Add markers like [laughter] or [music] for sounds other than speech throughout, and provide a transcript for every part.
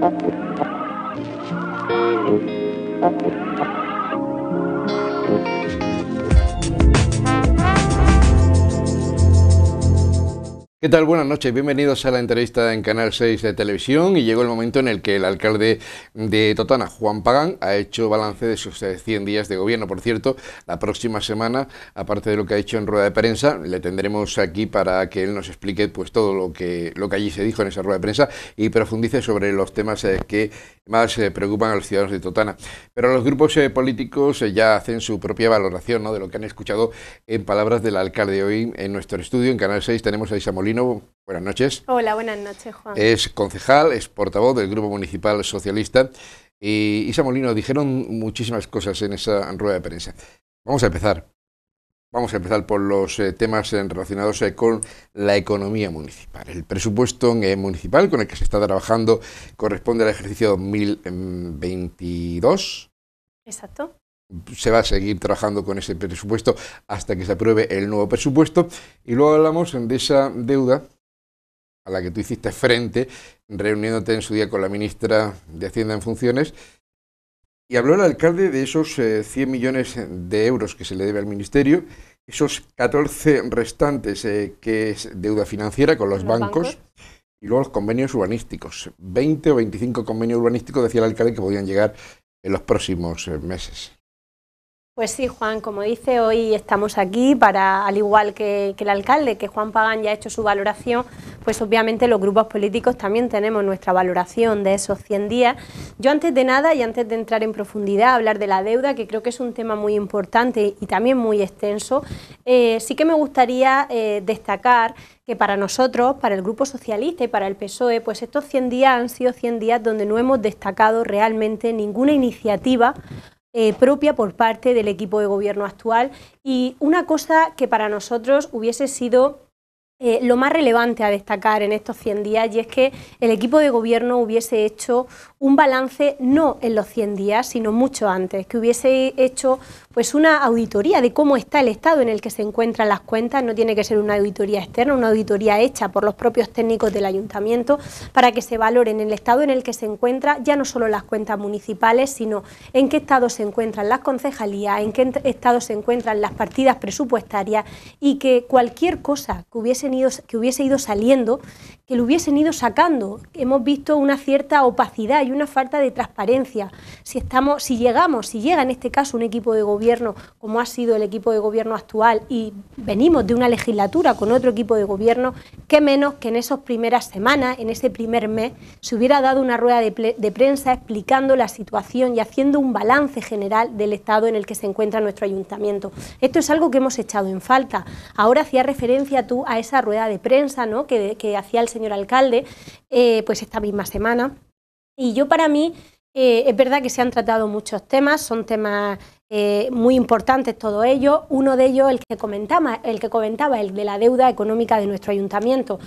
Thank you. ¿Qué tal? Buenas noches. Bienvenidos a la entrevista en Canal 6 de televisión y llegó el momento en el que el alcalde de Totana, Juan Pagán, ha hecho balance de sus 100 eh, días de gobierno. Por cierto, la próxima semana, aparte de lo que ha hecho en rueda de prensa, le tendremos aquí para que él nos explique pues todo lo que, lo que allí se dijo en esa rueda de prensa y profundice sobre los temas eh, que más eh, preocupan a los ciudadanos de Totana. Pero los grupos políticos ya hacen su propia valoración de lo que han escuchado en palabras del alcalde hoy en nuestro estudio. En Canal 6 tenemos a Isamolí buenas noches. Hola, buenas noches, Juan. Es concejal, es portavoz del Grupo Municipal Socialista. Y Isamolino, dijeron muchísimas cosas en esa rueda de prensa. Vamos a empezar. Vamos a empezar por los eh, temas eh, relacionados eh, con la economía municipal. El presupuesto municipal con el que se está trabajando corresponde al ejercicio 2022. Mm, Exacto se va a seguir trabajando con ese presupuesto hasta que se apruebe el nuevo presupuesto. Y luego hablamos de esa deuda a la que tú hiciste frente, reuniéndote en su día con la ministra de Hacienda en funciones. Y habló el alcalde de esos 100 eh, millones de euros que se le debe al ministerio, esos 14 restantes eh, que es deuda financiera con los, bancos, bancos, y luego los convenios urbanísticos. 20 o 25 convenios urbanísticos decía el alcalde que podían llegar en los próximos eh, meses. Pues sí, Juan, como dice, hoy estamos aquí para, al igual que, el alcalde, que Juan Pagán ya ha hecho su valoración, pues obviamente los grupos políticos también tenemos nuestra valoración de esos 100 días. Yo antes de nada y antes de entrar en profundidad a hablar de la deuda, que creo que es un tema muy importante y también muy extenso, eh, sí que me gustaría eh, destacar que para nosotros, para el Grupo Socialista y para el PSOE, pues estos 100 días han sido 100 días donde no hemos destacado realmente ninguna iniciativa eh, propia por parte del equipo de gobierno actual. Y una cosa que para nosotros hubiese sido eh, lo más relevante a destacar en estos 100 días y es que el equipo de gobierno hubiese hecho un balance no en los 100 días, sino mucho antes, que hubiese hecho pues una auditoría de cómo está el estado en el que se encuentran las cuentas, no tiene que ser una auditoría externa, una auditoría hecha por los propios técnicos del ayuntamiento para que se valoren el estado en el que se encuentra ya no solo las cuentas municipales, sino en qué estado se encuentran las concejalías, en qué estado se encuentran las partidas presupuestarias y que cualquier cosa que, hubiesen ido, que hubiese ido saliendo, que lo hubiesen ido sacando. Hemos visto una cierta opacidad y una falta de transparencia. Si, estamos, si llegamos, si llega en este caso un equipo de gobierno, como ha sido el equipo de gobierno actual y venimos de una legislatura con otro equipo de gobierno, qué menos que en esas primeras semanas, en ese primer mes, se hubiera dado una rueda de, prensa explicando la situación y haciendo un balance general del estado en el que se encuentra nuestro ayuntamiento. Esto es algo que hemos echado en falta. Ahora hacía referencia tú a esa rueda de prensa ¿no? que, hacía el señor alcalde eh, pues esta misma semana. Y yo para mí, eh, es verdad que se han tratado muchos temas, son temas eh, muy importantes todo ello. Uno de ellos, el que comentaba, el que comentaba, el de la deuda económica de nuestro ayuntamiento.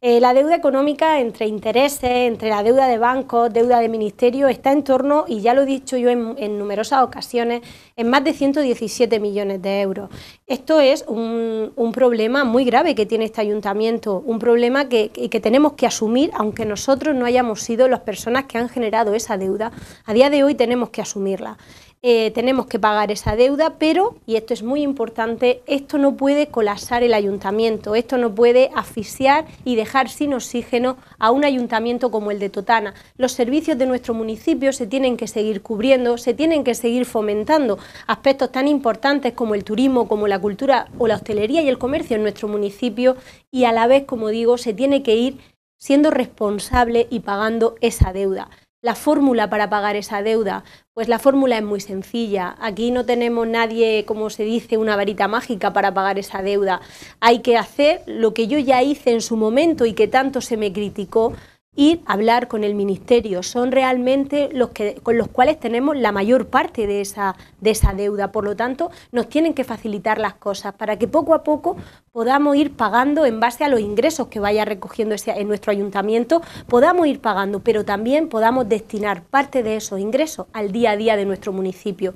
Eh, la deuda económica entre intereses, entre la deuda de bancos, deuda de ministerio, está en torno, y ya lo he dicho yo en, numerosas ocasiones, en más de 117 millones de euros. Esto es un, problema muy grave que tiene este ayuntamiento, un problema que tenemos que asumir, aunque nosotros no hayamos sido las personas que han generado esa deuda. A día de hoy tenemos que asumirla. Eh, tenemos que pagar esa deuda, pero, y esto es muy importante, esto no puede colapsar el ayuntamiento, esto no puede asfixiar y dejar sin oxígeno a un ayuntamiento como el de Totana. Los servicios de nuestro municipio se tienen que seguir cubriendo, se tienen que seguir fomentando aspectos tan importantes como el turismo, como la cultura o la hostelería y el comercio en nuestro municipio y a la vez, como digo, se tiene que ir siendo responsable y pagando esa deuda la fórmula para pagar esa deuda? Pues la fórmula es muy sencilla. Aquí no tenemos nadie, como se dice, una varita mágica para pagar esa deuda. Hay que hacer lo que yo ya hice en su momento y que tanto se me criticó, ir a hablar con el ministerio. Son realmente los que, con los cuales tenemos la mayor parte de esa, de esa deuda. Por lo tanto, nos tienen que facilitar las cosas para que poco a poco podamos ir pagando en base a los ingresos que vaya recogiendo en nuestro ayuntamiento, podamos ir pagando, pero también podamos destinar parte de esos ingresos al día a día de nuestro municipio.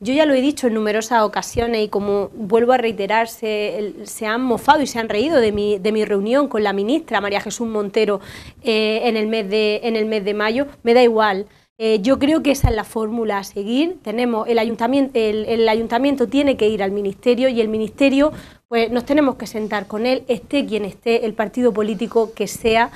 Yo ya lo he dicho en numerosas ocasiones y como vuelvo a reiterar, se, han mofado y se han reído de mi, de mi reunión con la ministra María Jesús Montero eh, en, el mes de, en el mes de mayo, me da igual. Eh, yo creo que esa es la fórmula a seguir. Tenemos el ayuntamiento, el, ayuntamiento tiene que ir al ministerio y el ministerio, pues nos tenemos que sentar con él, esté quien esté, el partido político que sea,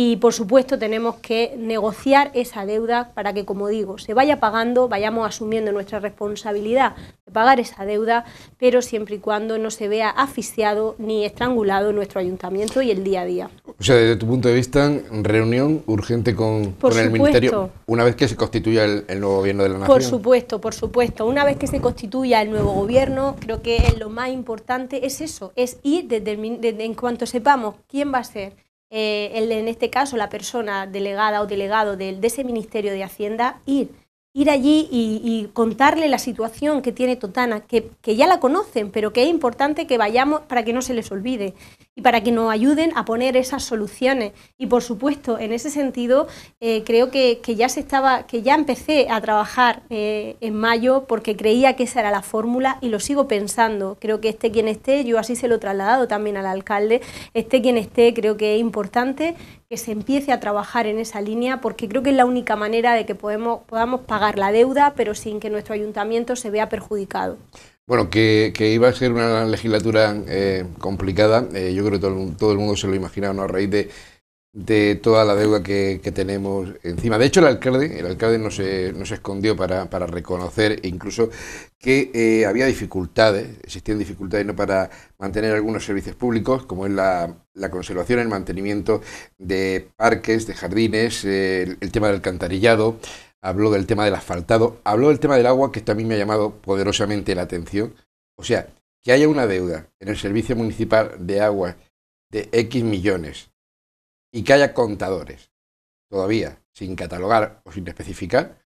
y por supuesto tenemos que negociar esa deuda para que, como digo, se vaya pagando, vayamos asumiendo nuestra responsabilidad de pagar esa deuda, pero siempre y cuando no se vea asfixiado ni estrangulado nuestro ayuntamiento y el día a día. O sea, desde tu punto de vista, reunión urgente con, con el Ministerio, una vez que se constituya el, nuevo gobierno de la Nación. Por supuesto, por supuesto. Una vez que se constituya el nuevo gobierno, creo que lo más importante es eso, es ir desde, desde en cuanto sepamos quién va a ser eh, en este caso la persona delegada o delegado de ese Ministerio de Hacienda, ir ir allí y, contarle la situación que tiene Totana, que, ya la conocen, pero que es importante que vayamos para que no se les olvide y para que nos ayuden a poner esas soluciones. Y por supuesto, en ese sentido, eh, creo que, ya se estaba, que ya empecé a trabajar eh, en mayo porque creía que esa era la fórmula y lo sigo pensando. Creo que esté quien esté, yo así se lo he trasladado también al alcalde, esté quien esté, creo que es importante que se empiece a trabajar en esa línea, porque creo que es la única manera de que podamos pagar la deuda, pero sin que nuestro ayuntamiento se vea perjudicado. Bueno, que, iba a ser una legislatura eh, complicada, eh, yo creo que todo, el mundo se lo imaginaba, A raíz de de toda la deuda que, tenemos encima. De hecho, el alcalde, el alcalde no se, escondió para, para, reconocer incluso que eh, había dificultades, existían dificultades ¿no? para mantener algunos servicios públicos, como es la, conservación, el mantenimiento de parques, de jardines, eh, el, el, tema del alcantarillado, habló del tema del asfaltado, habló del tema del agua, que también me ha llamado poderosamente la atención. O sea, que haya una deuda en el Servicio Municipal de Agua de X millones y que haya contadores, todavía sin catalogar o sin especificar,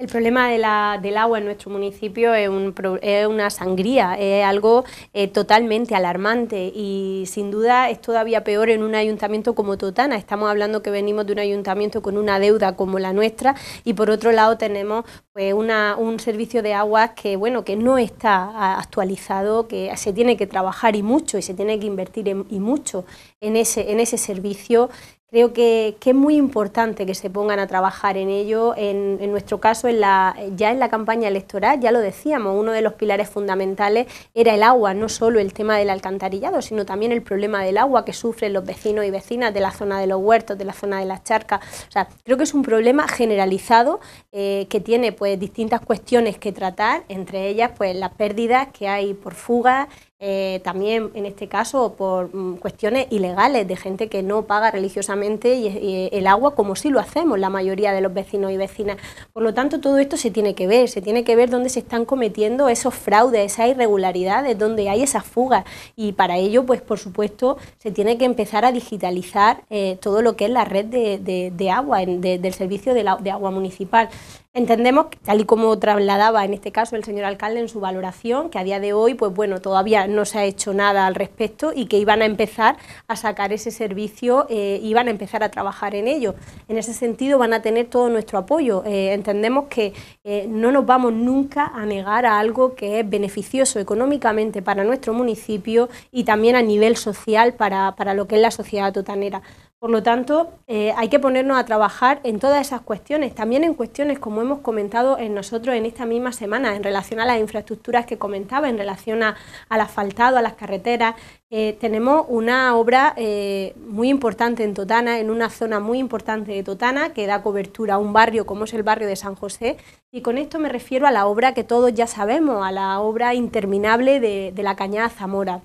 el problema del agua en nuestro municipio es, una sangría, es algo eh, totalmente alarmante y sin duda es todavía peor en un ayuntamiento como Totana. Estamos hablando que venimos de un ayuntamiento con una deuda como la nuestra y por otro lado tenemos pues, un servicio de aguas que, bueno, que no está actualizado, que se tiene que trabajar y mucho y se tiene que invertir y mucho en ese, en ese servicio Creo que, es muy importante que se pongan a trabajar en ello. En, nuestro caso, en la, ya en la campaña electoral, ya lo decíamos, uno de los pilares fundamentales era el agua, no solo el tema del alcantarillado, sino también el problema del agua que sufren los vecinos y vecinas de la zona de los huertos, de la zona de las charcas. O sea, creo que es un problema generalizado eh, que tiene pues distintas cuestiones que tratar, entre ellas pues las pérdidas que hay por fugas, eh, también en este caso por mm, cuestiones ilegales de gente que no paga religiosamente el agua como si lo hacemos la mayoría de los vecinos y vecinas. Por lo tanto, todo esto se tiene que ver, se tiene que ver dónde se están cometiendo esos fraudes, esas irregularidades, dónde hay esas fugas y para ello, pues por supuesto, se tiene que empezar a digitalizar eh, todo lo que es la red de, agua, del servicio de, de agua municipal. Entendemos, tal y como trasladaba en este caso el señor alcalde en su valoración, que a día de hoy, pues bueno, todavía no se ha hecho nada al respecto y que iban a empezar a sacar ese servicio, y eh, iban a empezar a trabajar en ello. En ese sentido van a tener todo nuestro apoyo. Eh, entendemos que eh, no nos vamos nunca a negar a algo que es beneficioso económicamente para nuestro municipio y también a nivel social para, para lo que es la sociedad totanera. Por lo tanto, eh, hay que ponernos a trabajar en todas esas cuestiones, también en cuestiones como hemos comentado en nosotros en esta misma semana, en relación a las infraestructuras que comentaba, en relación al asfaltado, a las carreteras. Eh, tenemos una obra eh, muy importante en Totana, en una zona muy importante de Totana, que da cobertura a un barrio como es el barrio de San José, y con esto me refiero a la obra que todos ya sabemos, a la obra interminable de la Cañada Zamora.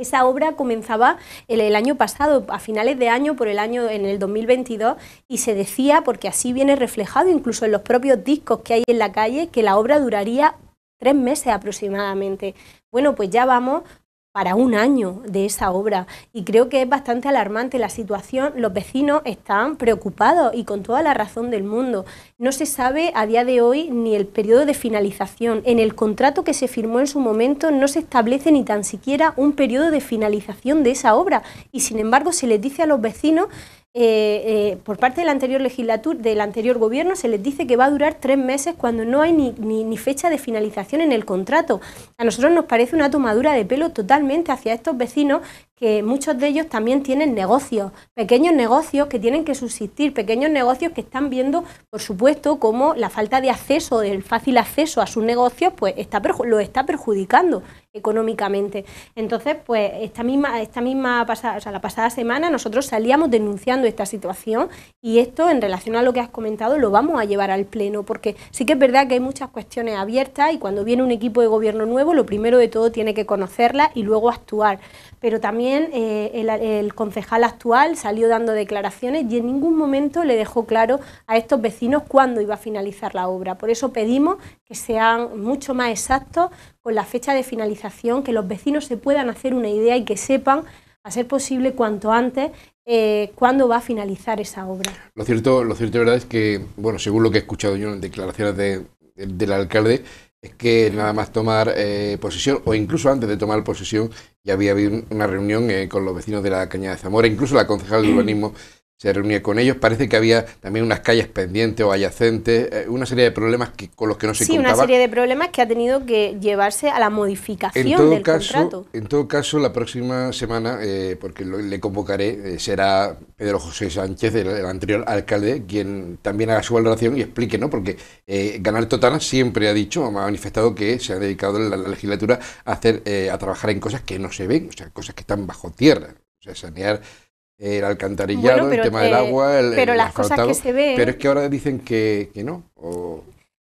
Esa obra comenzaba el, año pasado, a finales de año, por el año en el 2022, y se decía, porque así viene reflejado incluso en los propios discos que hay en la calle, que la obra duraría tres meses aproximadamente. Bueno, pues ya vamos para un año de esa obra y creo que es bastante alarmante la situación. Los vecinos están preocupados y con toda la razón del mundo. No se sabe a día de hoy ni el periodo de finalización. En el contrato que se firmó en su momento no se establece ni tan siquiera un periodo de finalización de esa obra y sin embargo se les dice a los vecinos eh, eh, por parte de la anterior legislatura, del anterior gobierno, se les dice que va a durar tres meses cuando no hay ni, fecha de finalización en el contrato. A nosotros nos parece una tomadura de pelo totalmente hacia estos vecinos que muchos de ellos también tienen negocios, pequeños negocios que tienen que subsistir, pequeños negocios que están viendo, por supuesto, como la falta de acceso, del fácil acceso a sus negocios, pues está, lo está perjudicando económicamente. Entonces, pues esta misma, esta misma pasada, o sea, la pasada semana nosotros salíamos denunciando esta situación y esto en relación a lo que has comentado lo vamos a llevar al pleno porque sí que es verdad que hay muchas cuestiones abiertas y cuando viene un equipo de gobierno nuevo lo primero de todo tiene que conocerla y luego actuar. Pero también eh, el, el concejal actual salió dando declaraciones y en ningún momento le dejó claro a estos vecinos cuándo iba a finalizar la obra. Por eso pedimos que sean mucho más exactos, con la fecha de finalización, que los vecinos se puedan hacer una idea y que sepan, a ser posible cuanto antes, eh, cuándo va a finalizar esa obra. Lo cierto, lo cierto, verdad, es que, bueno, según lo que he escuchado yo en declaraciones del alcalde, es que nada más tomar eh, posesión, o incluso antes de tomar posesión, ya había habido una reunión eh, con los vecinos de la Cañada de Zamora, incluso la concejal de urbanismo se reunía con ellos. Parece que había también unas calles pendientes o adyacentes, eh, una serie de problemas con los que no se sí, contaba. Sí, una serie de problemas que ha tenido que llevarse a la modificación en todo del caso, contrato. En todo caso, la próxima semana, eh, porque le convocaré, eh, será Pedro José Sánchez, el, anterior alcalde, quien también haga su valoración y explique, ¿no? Porque Ganar Totana siempre ha dicho, ha manifestado que se ha dedicado en la legislatura a hacer, a trabajar en cosas que no se ven, o sea, cosas que están bajo tierra, o sea, sanear el alcantarillado, el tema del agua, el, pero las cosas que se ven. Pero es que ahora dicen que, no.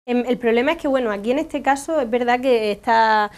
Em, el problema es que, bueno, aquí en este caso es verdad que estas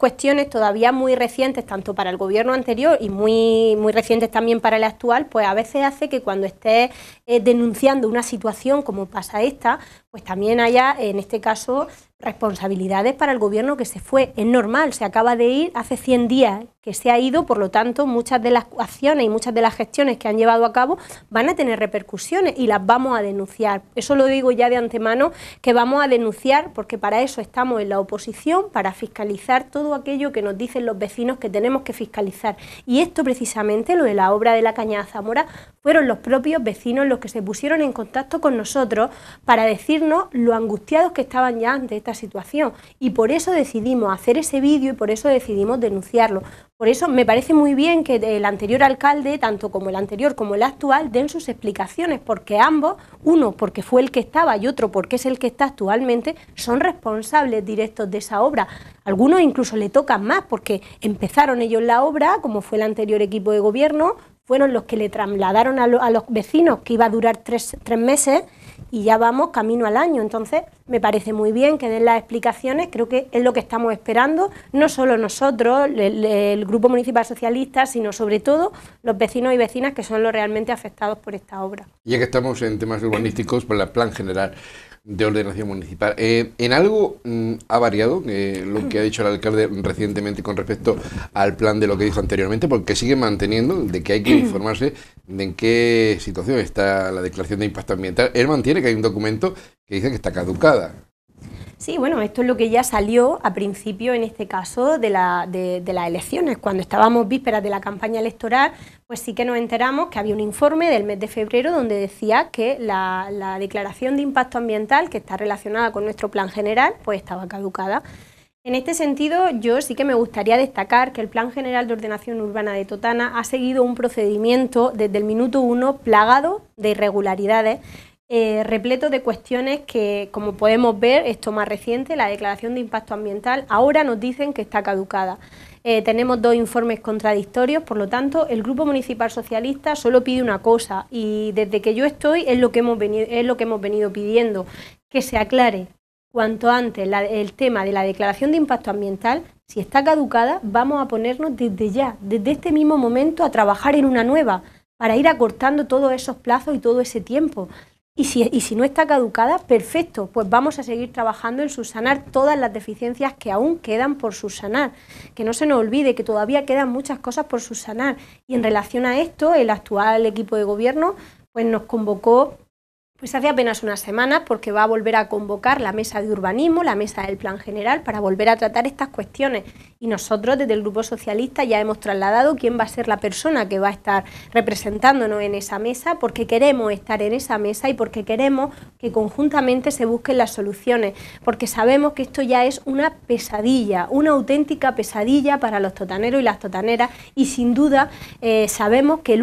cuestiones todavía muy recientes, tanto para el gobierno anterior y muy, muy recientes también para el actual, pues a veces hace que cuando estés eh, denunciando una situación como pasa esta, pues también haya, en este caso, responsabilidades para el gobierno que se fue. Es normal, se acaba de ir hace 100 días que se ha ido, por lo tanto, muchas de las acciones y muchas de las gestiones que han llevado a cabo van a tener repercusiones y las vamos a denunciar. Eso lo digo ya de antemano, que vamos a denunciar porque para eso estamos en la oposición, para fiscalizar todo aquello que nos dicen los vecinos que tenemos que fiscalizar. Y esto precisamente, lo de la obra de la Cañada Zamora, fueron los propios vecinos los que se pusieron en contacto con nosotros para decir lo angustiados que estaban ya ante esta situación. Y por eso decidimos hacer ese vídeo y por eso decidimos denunciarlo. Por eso me parece muy bien que el anterior alcalde, tanto como el anterior como el actual, den sus explicaciones, porque ambos, uno porque fue el que estaba y otro porque es el que está actualmente, son responsables directos de esa obra. Algunos incluso le tocan más porque empezaron ellos la obra, como fue el anterior equipo de gobierno, fueron los que le trasladaron a, los vecinos que iba a durar tres meses y ya vamos camino al año. Entonces, me parece muy bien que den las explicaciones, creo que es lo que estamos esperando, no solo nosotros, el, Grupo Municipal Socialista, sino sobre todo los vecinos y vecinas que son los realmente afectados por esta obra. Ya que estamos en temas urbanísticos, por el plan general, de ordenación municipal. Eh, ¿En algo mm, ha variado eh, lo que ha dicho el alcalde recientemente con respecto al plan de lo que dijo anteriormente? Porque sigue manteniendo de que hay que [clears throat] informarse de en qué situación está la declaración de impacto ambiental. Él mantiene que hay un documento que dice que está caducada. Sí, bueno, esto es lo que ya salió a principio, en este caso, de, las elecciones. Cuando estábamos vísperas de la campaña electoral, pues sí que nos enteramos que había un informe del mes de febrero donde decía que la, la declaración de impacto ambiental, que está relacionada con nuestro plan general, pues estaba caducada. En este sentido, yo sí que me gustaría destacar que el Plan General de Ordenación Urbana de Totana ha seguido un procedimiento desde el minuto uno plagado de irregularidades eh, repleto de cuestiones que, como podemos ver, esto más reciente, la declaración de impacto ambiental, ahora nos dicen que está caducada. Eh, tenemos dos informes contradictorios, por lo tanto, el Grupo Municipal Socialista solo pide una cosa y desde que yo estoy es lo que hemos venido, es lo que hemos venido pidiendo, que se aclare cuanto antes el tema de la declaración de impacto ambiental, si está caducada, vamos a ponernos desde ya, desde este mismo momento, a trabajar en una nueva para ir acortando todos esos plazos y todo ese tiempo. Y si, no está caducada, perfecto, pues vamos a seguir trabajando en subsanar todas las deficiencias que aún quedan por subsanar. Que no se nos olvide que todavía quedan muchas cosas por subsanar. Y en relación a esto, el actual equipo de gobierno pues nos convocó pues hace apenas unas semanas... porque va a volver a convocar la mesa de urbanismo, la mesa del plan general, para volver a tratar estas cuestiones. Y nosotros desde el Grupo Socialista ya hemos trasladado quién va a ser la persona que va a estar representándonos en esa mesa, porque queremos estar en esa mesa y porque queremos que conjuntamente se busquen las soluciones, porque sabemos que esto ya es una pesadilla, una auténtica pesadilla para los totaneros y las totaneras, y sin duda eh, sabemos que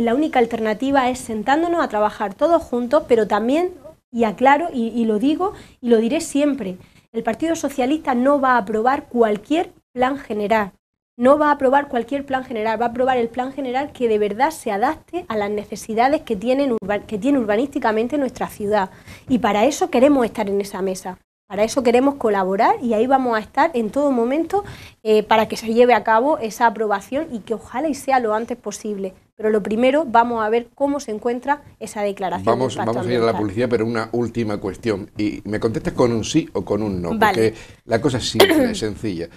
la única alternativa es sentándonos a trabajar todos juntos, pero también, y aclaro, y, lo digo y lo diré siempre, el Partido Socialista no va a aprobar cualquier plan general no va a aprobar cualquier plan general, va a aprobar el plan general que de verdad se adapte a las necesidades que, tiene urbanísticamente nuestra ciudad. Y para eso queremos estar en esa mesa, para eso queremos colaborar y ahí vamos a estar en todo momento eh, para que se lleve a cabo esa aprobación y que ojalá y sea lo antes posible pero lo primero vamos a ver cómo se encuentra esa declaración. Vamos, vamos a ir a la policía, pero una última cuestión. Y me contestas con un sí o con un no, porque la cosa es simple, sencilla.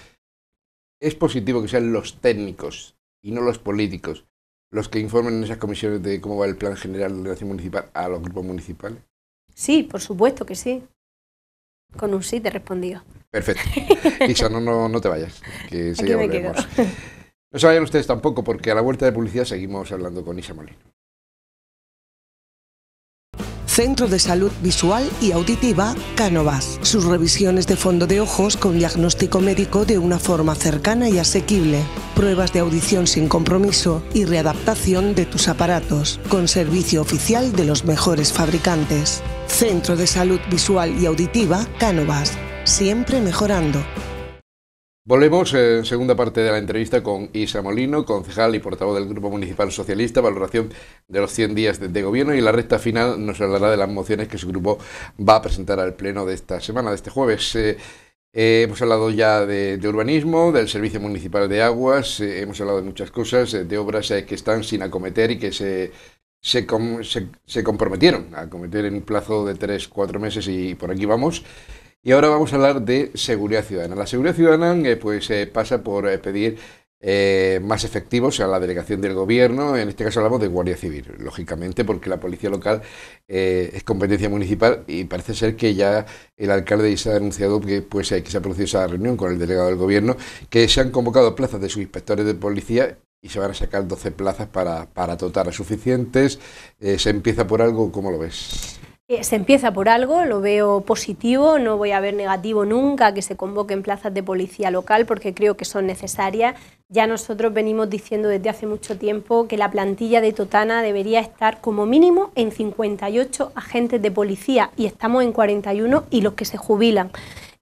Es positivo que sean los técnicos y no los políticos los que informen en esas comisiones de cómo va el plan general de ordenación municipal a los grupos municipales. Sí, por supuesto que sí. Con un sí te he Perfecto. Y [laughs] no, no, no te vayas, que no se vayan ustedes tampoco, porque a la vuelta de publicidad seguimos hablando con Isa Centro de Salud Visual y Auditiva Cánovas. Sus revisiones de fondo de ojos con diagnóstico médico de una forma cercana y asequible. Pruebas de audición sin compromiso y readaptación de tus aparatos con servicio oficial de los mejores fabricantes. Centro de Salud Visual y Auditiva Cánovas. Siempre mejorando. Volvemos en segunda parte de la entrevista con Isa Molino, concejal y portavoz del Grupo Municipal Socialista, valoración de los 100 días de, gobierno y la recta final nos hablará de las mociones que su grupo va a presentar al Pleno de esta semana, de este jueves. Eh, eh, hemos hablado ya de, urbanismo, del Servicio Municipal de Aguas, eh, hemos hablado de muchas cosas, de obras que están sin acometer y que se, se, se comprometieron a acometer en un plazo de 3-4 meses y por aquí vamos. Y ahora vamos a hablar de seguridad ciudadana. La seguridad ciudadana eh, pues, eh, pasa por eh, pedir más efectivos a la delegación del gobierno, en este caso hablamos de Guardia Civil, lógicamente porque la policía local es competencia municipal y parece ser que ya el alcalde se ha anunciado que, pues, que se ha producido esa reunión con el delegado del gobierno, que se han convocado plazas de sus inspectores de policía y se van a sacar 12 plazas para, para totar suficientes. ¿Se empieza por algo? ¿Cómo lo ves? Eh, se empieza por algo, lo veo positivo, no voy a ver negativo nunca que se convoquen plazas de policía local porque creo que son necesarias. Ya nosotros venimos diciendo desde hace mucho tiempo que la plantilla de Totana debería estar como mínimo en 58 agentes de policía y estamos en 41 y los que se jubilan.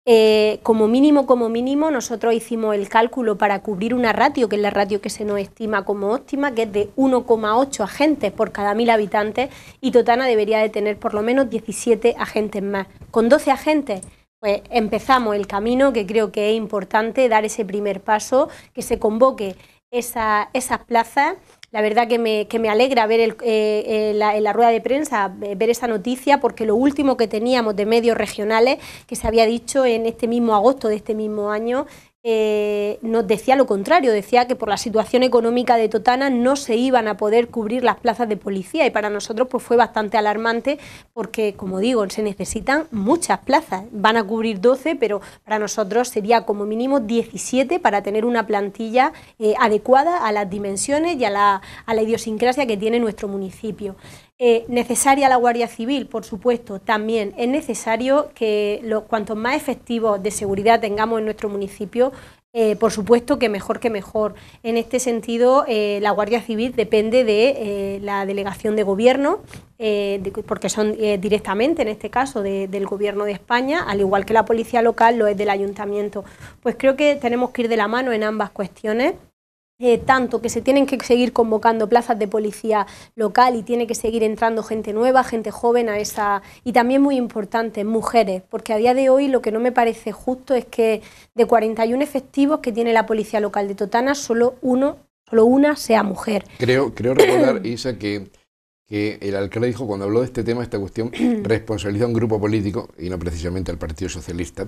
Eh, como mínimo, como mínimo, nosotros hicimos el cálculo para cubrir una ratio, que es la ratio que se nos estima como óptima, que es de 1,8 agentes por cada mil habitantes, y Totana debería de tener por lo menos 17 agentes más. Con 12 agentes pues empezamos el camino que creo que es importante dar ese primer paso, que se convoque esas plazas la verdad que me, que me alegra ver en, eh, eh, la, en la rueda de prensa, eh, ver esa noticia, porque lo último que teníamos de medios regionales, que se había dicho en este mismo agosto de este mismo año, eh, nos decía lo contrario, decía que por la situación económica de Totana no se iban a poder cubrir las plazas de policía y para nosotros pues fue bastante alarmante porque, como digo, se necesitan muchas plazas, van a cubrir 12, pero para nosotros sería como mínimo 17 para tener una plantilla eh, adecuada a las dimensiones y a la, a la idiosincrasia que tiene nuestro municipio. Eh, necesaria la Guardia Civil, por supuesto, también. Es necesario que los, cuantos más efectivos de seguridad tengamos en nuestro municipio, eh, por supuesto que mejor que mejor. En este sentido, eh, la Guardia Civil depende de la delegación de gobierno, porque son directamente, en este caso, del gobierno de España, al igual que la policía local lo es del ayuntamiento. Pues creo que tenemos que ir de la mano en ambas cuestiones. Eh, tanto que se tienen que seguir convocando plazas de policía local y tiene que seguir entrando gente nueva, gente joven a esa... Y también muy importante, mujeres, porque a día de hoy lo que no me parece justo es que de 41 efectivos que tiene la policía local de Totana, solo uno, solo una sea mujer. Creo, creo recordar, [clears throat] Isa, que, el alcalde dijo cuando habló de este tema, esta cuestión, [clears throat] responsabiliza a un grupo político, y no precisamente al Partido Socialista,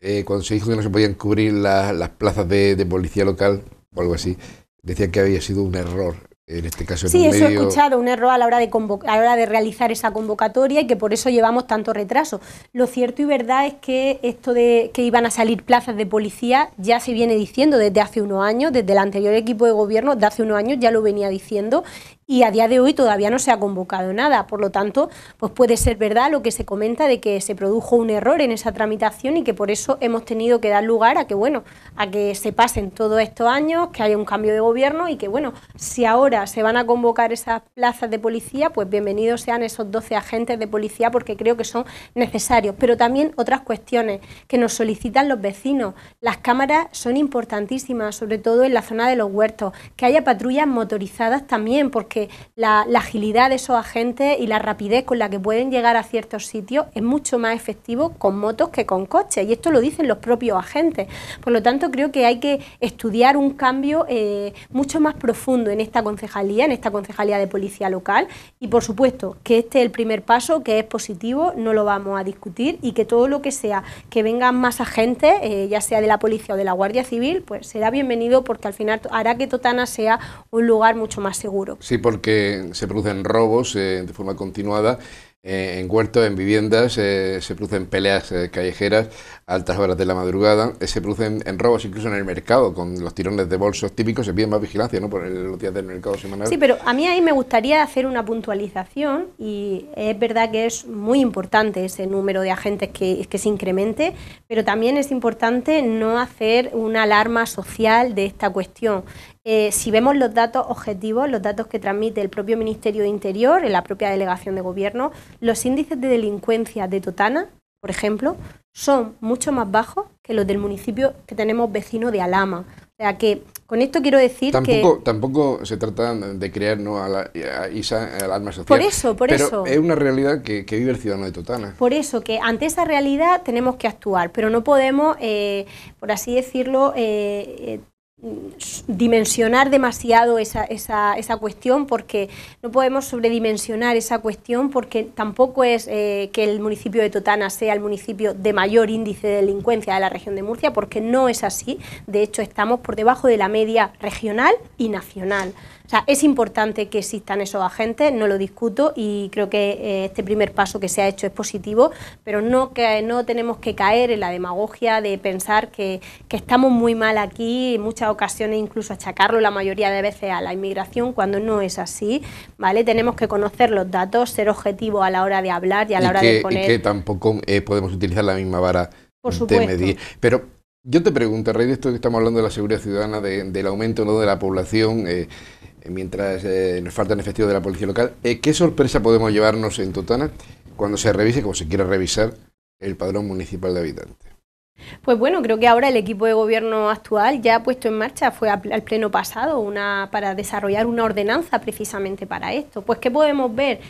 eh, cuando se dijo que no se podían cubrir las plazas de policía local o algo así, decían que había sido un error en este caso en sí, eso he escuchado, un error a la, hora de a la hora de realizar esa convocatoria y que por eso llevamos tanto retraso. Lo cierto y verdad es que esto de que iban a salir plazas de policía ya se viene diciendo desde hace unos años, desde el anterior equipo de gobierno, de hace unos años ya lo venía diciendo y a día de hoy todavía no se ha convocado nada. Por lo tanto, pues puede ser verdad lo que se comenta de que se produjo un error en esa tramitación y que por eso hemos tenido que dar lugar a que, bueno, a que se pasen todos estos años, que haya un cambio de gobierno y que, bueno, si ahora se van a convocar esas plazas de policía, pues bienvenidos sean esos 12 agentes de policía porque creo que son necesarios. Pero también otras cuestiones que nos solicitan los vecinos. Las cámaras son importantísimas, sobre todo en la zona de los huertos, que haya patrullas motorizadas también, porque la, agilidad de esos agentes y la rapidez con la que pueden llegar a ciertos sitios es mucho más efectivo con motos que con coches. Y esto lo dicen los propios agentes. Por lo tanto, creo que hay que estudiar un cambio eh, mucho más profundo en esta concejalía, en esta concejalía de policía local. Y por supuesto, que este es el primer paso, que es positivo, no lo vamos a discutir y que todo lo que sea que vengan más agentes, eh, ya sea de la policía o de la Guardia Civil, pues será bienvenido porque al final hará que Totana sea un lugar mucho más seguro. Sí, porque se producen robos eh, de forma continuada eh, en huertos, en viviendas, eh, se producen peleas callejeras a altas horas de la madrugada, se producen robos incluso en el mercado, con los tirones de bolsos típicos, se pide más vigilancia ¿no? por los días del mercado semanal. Sí, pero a mí ahí me gustaría hacer una puntualización y es verdad que es muy importante ese número de agentes que, que se incremente, pero también es importante no hacer una alarma social de esta cuestión. Eh, si vemos los datos objetivos, los datos que transmite el propio Ministerio de Interior, en la propia delegación de gobierno, los índices de delincuencia de Totana, por ejemplo, son mucho más bajos que los del municipio que tenemos vecino de Alama. O sea que con esto quiero decir que... Tampoco se trata de crear ¿no? a, al alma social. Por eso, por eso. es una realidad que, vive el ciudadano de Totana. Por eso, que ante esa realidad tenemos que actuar, pero no podemos, eh, por así decirlo, eh, Mm, dimensionar demasiado esa, esa, esa, cuestión porque no podemos sobredimensionar esa cuestión porque tampoco es eh, que el municipio de Totana sea el municipio de mayor índice de delincuencia de la región de Murcia porque no es así. De hecho, estamos por debajo de la media regional y nacional. O sea, es importante que existan esos agentes, no lo discuto y creo que eh, este primer paso que se ha hecho es positivo, pero no, que, no tenemos que caer en la demagogia de pensar que, estamos muy mal aquí, en muchas ocasiones incluso achacarlo la mayoría de veces a la inmigración cuando no es así, ¿vale? Tenemos que conocer los datos, ser objetivos a la hora de hablar y a la hora de poner... Y que tampoco eh, podemos utilizar la misma vara de medir. Pero yo te pregunto, Rey, de esto que estamos hablando de la seguridad ciudadana, del aumento de la población, eh, mientras eh, nos faltan efectivos de la policía local, eh, ¿qué sorpresa podemos llevarnos en Totana cuando se revise, como se quiera revisar, el padrón municipal de habitantes? Pues bueno, creo que ahora el equipo de gobierno actual ya ha puesto en marcha, fue al pleno pasado, una, para desarrollar una ordenanza precisamente para esto. Pues ¿qué podemos ver?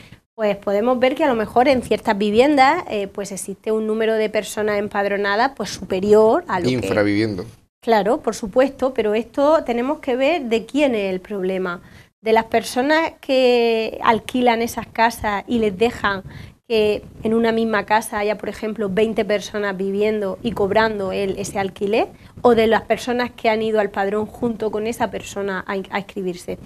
pues podemos ver que a lo mejor en ciertas viviendas eh, pues existe un número de personas empadronadas pues superior a lo Infraviviendo. Claro, por supuesto, pero esto tenemos que ver de quién es el problema. De las personas que alquilan esas casas y les dejan que en una misma casa haya, por ejemplo, 20 personas viviendo y cobrando ese alquiler o de las personas que han ido al padrón junto con esa persona a, a escribirse.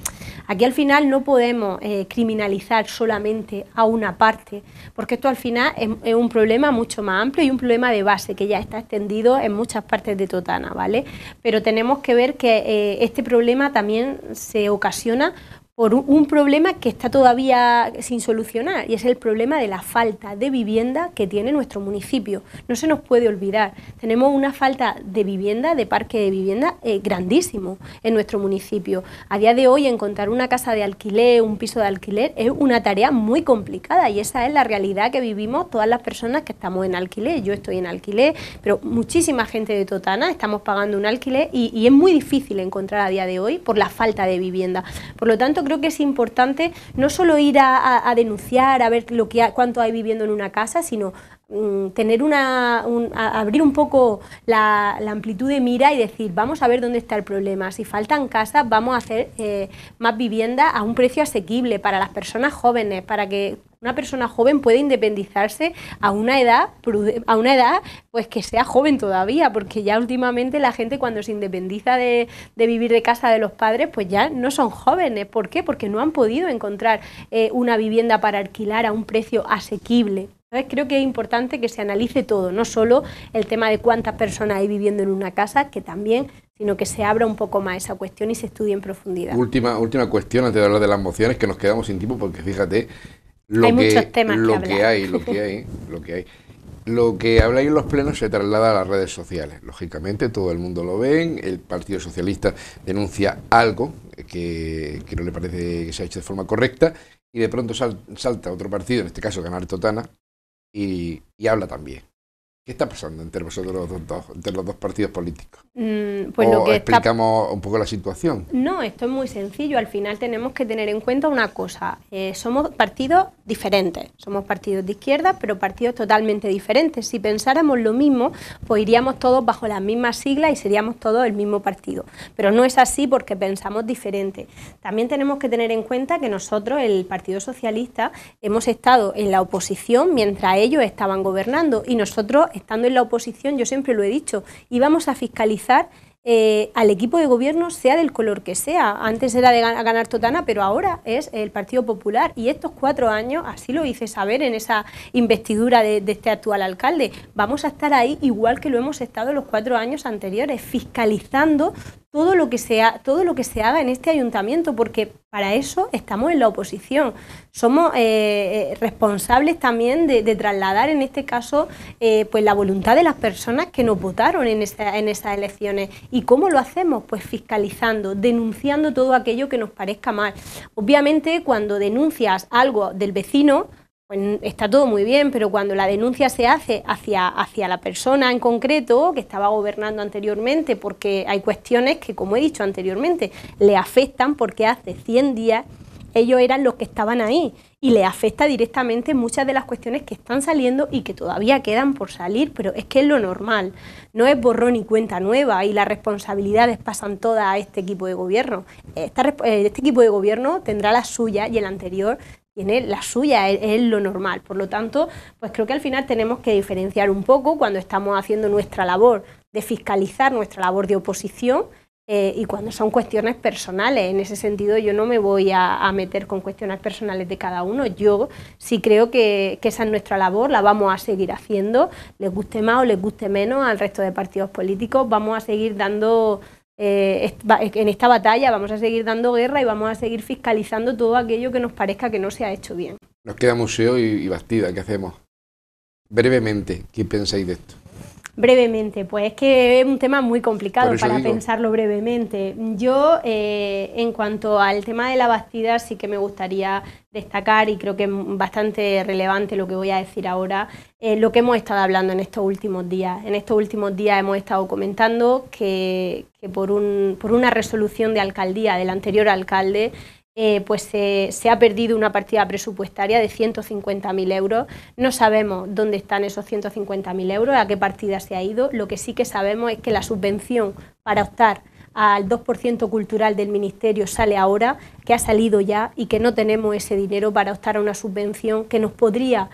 Aquí al final no podemos eh, criminalizar solamente a una parte, porque esto al final es, un problema mucho más amplio y un problema de base que ya está extendido en muchas partes de Totana, ¿vale? Pero tenemos que ver que eh, este problema también se ocasiona por un problema que está todavía sin solucionar y es el problema de la falta de vivienda que tiene nuestro municipio. No se nos puede olvidar, tenemos una falta de vivienda, de parque de vivienda eh, grandísimo en nuestro municipio. A día de hoy encontrar una casa de alquiler, un piso de alquiler es una tarea muy complicada y esa es la realidad que vivimos todas las personas que estamos en alquiler. Yo estoy en alquiler, pero muchísima gente de Totana estamos pagando un alquiler y es muy difícil encontrar a día de hoy por la falta de vivienda. Por lo tanto, creo que es importante no solo ir a, denunciar, a ver lo que cuánto hay viviendo en una casa, sino Mm, tener una, abrir un poco la, amplitud de mira y decir, vamos a ver dónde está el problema. Si faltan casas, vamos a hacer eh, más vivienda a un precio asequible para las personas jóvenes, para que una persona joven pueda independizarse a una edad a una edad pues que sea joven todavía porque ya últimamente la gente cuando se independiza de, vivir de casa de los padres pues ya no son jóvenes ¿por qué? porque no han podido encontrar eh, una vivienda para alquilar a un precio asequible creo que es importante que se analice todo, no solo el tema de cuántas personas hay viviendo en una casa, que también, sino que se abra un poco más esa cuestión y se estudie en profundidad. Última, última cuestión antes de hablar de las mociones, que nos quedamos sin tiempo porque fíjate lo, que, temas lo que, hay, lo que hay, lo que hay. Lo que habláis en los plenos se traslada a las redes sociales. Lógicamente todo el mundo lo ve, el Partido Socialista denuncia algo que, no le parece que se ha hecho de forma correcta y de pronto salta otro partido, en este caso Ganar Totana, y, habla también. ¿Qué está pasando entre vosotros los dos, entre los dos partidos políticos? Mm, pues o que explicamos un poco la situación. No, esto es muy sencillo. Al final tenemos que tener en cuenta una cosa. Eh, somos partidos diferentes. Somos partidos de izquierda, pero partidos totalmente diferentes. Si pensáramos lo mismo, pues iríamos todos bajo las mismas siglas y seríamos todos el mismo partido. Pero no es así porque pensamos diferente. También tenemos que tener en cuenta que nosotros, el Partido Socialista, hemos estado en la oposición mientras ellos estaban gobernando y nosotros estando en la oposición, yo siempre lo he dicho, íbamos a fiscalizar eh, al equipo de gobierno, sea del color que sea. Antes era de ganar Totana, pero ahora es el Partido Popular. Y estos cuatro años, así lo hice saber en esa investidura de, este actual alcalde, vamos a estar ahí igual que lo hemos estado los cuatro años anteriores, fiscalizando todo lo que, sea, todo lo que se haga en este ayuntamiento, porque para eso estamos en la oposición. Somos eh, eh, responsables también de, trasladar, en este caso, eh, pues la voluntad de las personas que nos votaron en, en esas elecciones. ¿Y cómo lo hacemos? Pues fiscalizando, denunciando todo aquello que nos parezca mal. Obviamente, cuando denuncias algo del vecino, pues, está todo muy bien, pero cuando la denuncia se hace hacia, hacia la persona en concreto que estaba gobernando anteriormente, porque hay cuestiones que, como he dicho anteriormente, le afectan porque hace 100 días ellos eran los que estaban ahí y le afecta directamente muchas de las cuestiones que están saliendo y que todavía quedan por salir, pero es que es lo normal, no es borrón y cuenta nueva y las responsabilidades pasan todas a este equipo de gobierno. Eh, este equipo de gobierno tendrá la suya y el anterior tiene la suya, es, lo normal. Por lo tanto, pues creo que al final tenemos que diferenciar un poco cuando estamos haciendo nuestra labor de fiscalizar, nuestra labor de oposición, eh, y cuando son cuestiones personales. En ese sentido yo no me voy a, meter con cuestiones personales de cada uno. Yo sí creo que, esa es nuestra labor, la vamos a seguir haciendo, les guste más o les guste menos al resto de partidos políticos, vamos a seguir dando eh, eh, en esta batalla vamos a seguir dando guerra y vamos a seguir fiscalizando todo aquello que nos parezca que no se ha hecho bien. Nos queda museo y bastida, ¿qué hacemos? Brevemente, ¿qué pensáis de esto? brevemente? Pues es que es un tema muy complicado para pensarlo brevemente. Yo, eh, en cuanto al tema de la bastida, sí que me gustaría destacar, y creo que es bastante relevante lo que voy a decir ahora, eh, lo que hemos estado hablando en estos últimos días. En estos últimos días hemos estado comentando que, que por, un, por una resolución de alcaldía del anterior alcalde, eh, pues se ha perdido una partida presupuestaria de 150.000 euros. No sabemos dónde están esos 150.000 euros, a qué partida se ha ido. Lo que sí que sabemos es que la subvención para optar al 2% cultural del Ministerio sale ahora, que ha salido ya y que no tenemos ese dinero para optar a una subvención que nos podría,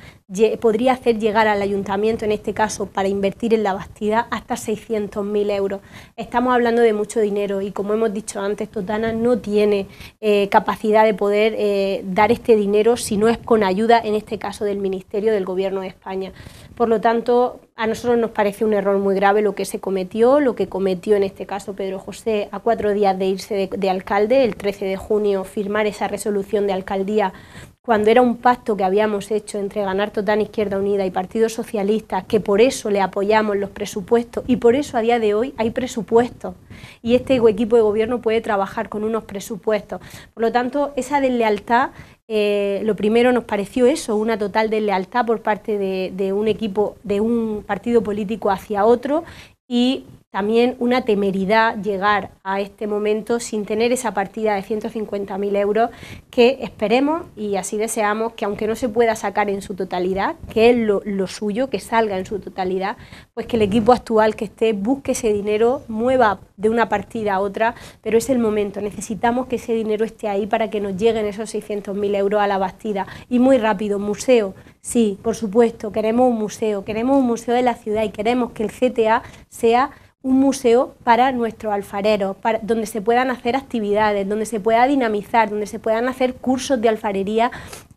podría hacer llegar al ayuntamiento, en este caso, para invertir en la Bastida hasta 600.000 euros. Estamos hablando de mucho dinero y, como hemos dicho antes, Totana no tiene eh, capacidad de poder eh, dar este dinero si no es con ayuda, en este caso, del Ministerio del Gobierno de España. Por lo tanto, a nosotros nos parece un error muy grave lo que se cometió, lo que cometió en este caso Pedro José a cuatro días de irse de, alcalde, el 13 de junio, firmar esa resolución de alcaldía cuando era un pacto que habíamos hecho entre Ganar Total Izquierda Unida y Partido Socialista, que por eso le apoyamos los presupuestos y por eso a día de hoy hay presupuestos y este equipo de gobierno puede trabajar con unos presupuestos. Por lo tanto, esa deslealtad eh, lo primero nos pareció eso, una total deslealtad por parte de, de un equipo, de un partido político hacia otro y también una temeridad llegar a este momento sin tener esa partida de 150.000 euros que esperemos y así deseamos que aunque no se pueda sacar en su totalidad, que es lo, suyo, que salga en su totalidad, pues que el equipo actual que esté busque ese dinero, mueva de una partida a otra, pero es el momento, necesitamos que ese dinero esté ahí para que nos lleguen esos 600.000 euros a la Bastida y muy rápido, museo, sí, por supuesto, queremos un museo, queremos un museo de la ciudad y queremos que el CTA sea un museo para nuestros alfareros, donde se puedan hacer actividades, donde se pueda dinamizar, donde se puedan hacer cursos de alfarería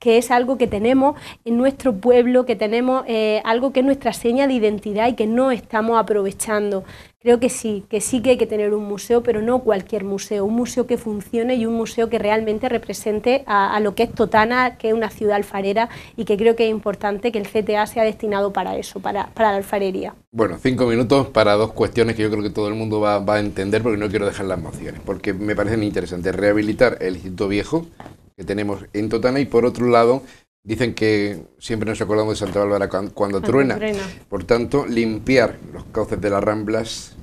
que es algo que tenemos en nuestro pueblo, que tenemos eh, algo que es nuestra seña de identidad y que no estamos aprovechando. Creo que sí, que sí que hay que tener un museo, pero no cualquier museo, un museo que funcione y un museo que realmente represente a, lo que es Totana, que es una ciudad alfarera y que creo que es importante que el CTA sea destinado para eso, para, la alfarería. Bueno, cinco minutos para dos cuestiones que yo creo que todo el mundo va, va a entender porque no quiero dejar las mociones, porque me parecen interesantes. Rehabilitar el Instituto Viejo, que tenemos en Totana y por otro lado dicen que siempre nos acordamos de Santa Bárbara cuando, truena. truena. Por tanto, limpiar los cauces de las ramblas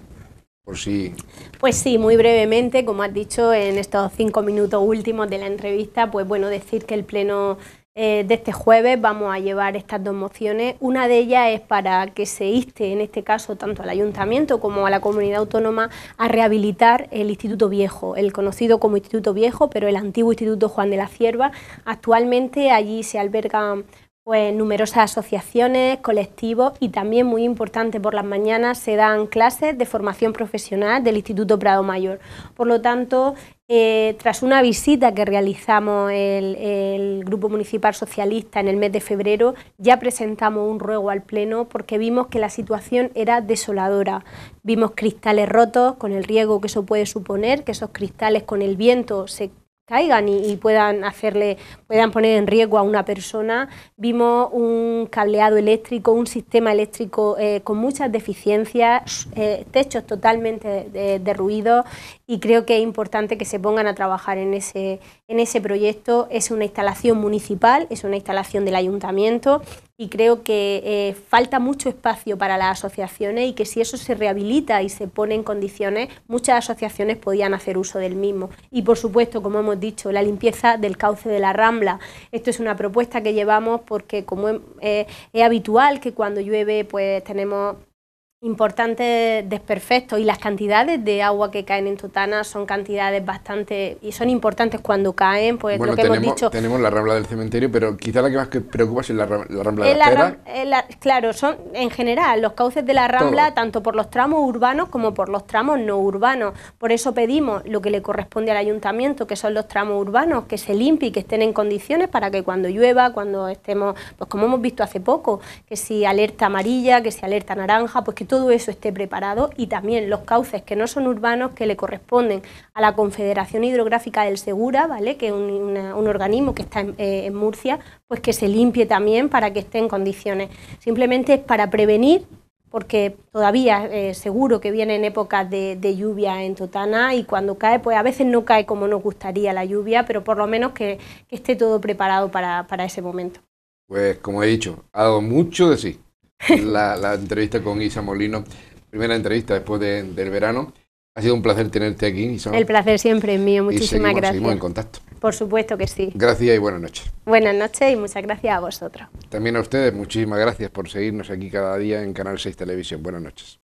por si... Pues sí, muy brevemente, como has dicho en estos cinco minutos últimos de la entrevista, pues bueno, decir que el Pleno eh, de este jueves vamos a llevar estas dos mociones. Una de ellas es para que se inste, en este caso, tanto al ayuntamiento como a la comunidad autónoma a rehabilitar el Instituto Viejo, el conocido como Instituto Viejo, pero el antiguo Instituto Juan de la Cierva. Actualmente allí se alberga pues numerosas asociaciones, colectivos y también muy importante por las mañanas se dan clases de formación profesional del Instituto Prado Mayor. Por lo tanto, eh, tras una visita que realizamos el, Grupo Municipal Socialista en el mes de febrero, ya presentamos un ruego al Pleno porque vimos que la situación era desoladora. Vimos cristales rotos con el riesgo que eso puede suponer, que esos cristales con el viento se caigan y, puedan hacerle, puedan poner en riesgo a una persona. Vimos un cableado eléctrico, un sistema eléctrico eh, con muchas deficiencias, eh, techos totalmente derruidos y creo que es importante que se pongan a trabajar en ese, en ese proyecto. Es una instalación municipal, es una instalación del ayuntamiento y creo que eh, falta mucho espacio para las asociaciones y que si eso se rehabilita y se pone en condiciones, muchas asociaciones podían hacer uso del mismo. Y por supuesto, como hemos dicho, la limpieza del cauce de la Rambla. Esto es una propuesta que llevamos porque como eh, es, habitual que cuando llueve pues tenemos importantes desperfectos y las cantidades de agua que caen en Tutana... son cantidades bastante y son importantes cuando caen, pues lo que tenemos, hemos dicho... tenemos la rambla del cementerio, pero quizá la que más preocupa es la, rambla de la, Claro, son en general los cauces de la rambla, tanto por los tramos urbanos como por los tramos no urbanos. Por eso pedimos lo que le corresponde al ayuntamiento, que son los tramos urbanos, que se limpie y que estén en condiciones para que cuando llueva, cuando estemos, pues como hemos visto hace poco, que si alerta amarilla, que si alerta naranja, pues que todo eso esté preparado y también los cauces que no son urbanos que le corresponden a la Confederación Hidrográfica del Segura, ¿vale? que es un, organismo que está eh, en, Murcia, pues que se limpie también para que esté en condiciones. Simplemente es para prevenir porque todavía eh, seguro que vienen épocas de, lluvia en Totana y cuando cae, pues a veces no cae como nos gustaría la lluvia, pero por lo menos que, esté todo preparado para, ese momento. Pues como he dicho, ha dado mucho de sí la, entrevista con Isa Molino. Primera entrevista después del verano. Ha sido un placer tenerte aquí, Isa. El placer siempre es mío. Muchísimas gracias. Seguimos en contacto. Por supuesto que sí. Gracias y buenas noches. Buenas noches y muchas gracias a vosotros. También a ustedes, muchísimas gracias por seguirnos aquí cada día en Canal 6 Televisión. Buenas noches.